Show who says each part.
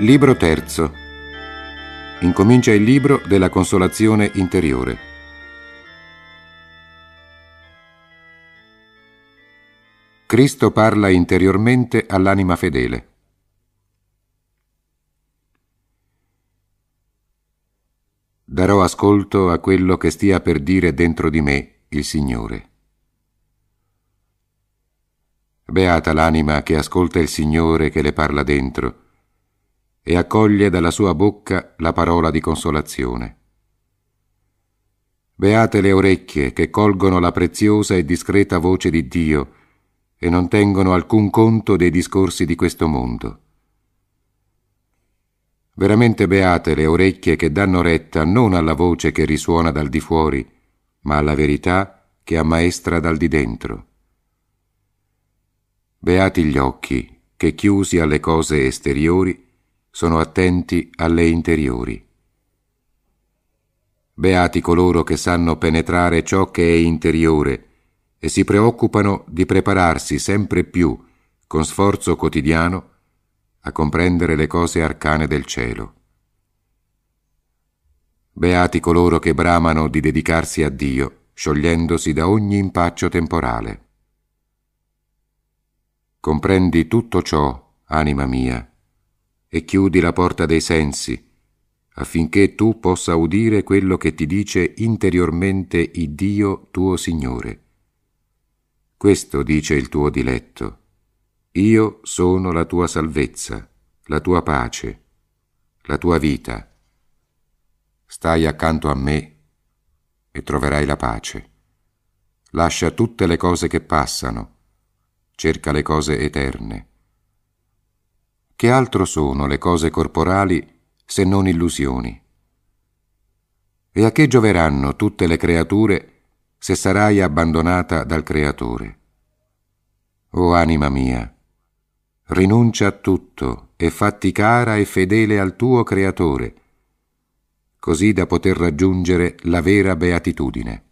Speaker 1: Libro terzo. Incomincia il libro della consolazione interiore. Cristo parla interiormente all'anima fedele. Darò ascolto a quello che stia per dire dentro di me il Signore. Beata l'anima che ascolta il Signore che le parla dentro e accoglie dalla sua bocca la parola di consolazione. Beate le orecchie che colgono la preziosa e discreta voce di Dio e non tengono alcun conto dei discorsi di questo mondo. Veramente beate le orecchie che danno retta non alla voce che risuona dal di fuori, ma alla verità che ammaestra dal di dentro. Beati gli occhi che chiusi alle cose esteriori sono attenti alle interiori. Beati coloro che sanno penetrare ciò che è interiore e si preoccupano di prepararsi sempre più, con sforzo quotidiano, a comprendere le cose arcane del cielo. Beati coloro che bramano di dedicarsi a Dio, sciogliendosi da ogni impaccio temporale. Comprendi tutto ciò, anima mia, e chiudi la porta dei sensi, affinché tu possa udire quello che ti dice interiormente il Dio tuo Signore. Questo dice il tuo diletto. Io sono la tua salvezza, la tua pace, la tua vita. Stai accanto a me e troverai la pace. Lascia tutte le cose che passano, cerca le cose eterne. Che altro sono le cose corporali se non illusioni? E a che gioveranno tutte le creature se sarai abbandonata dal Creatore? O anima mia, rinuncia a tutto e fatti cara e fedele al tuo Creatore, così da poter raggiungere la vera beatitudine.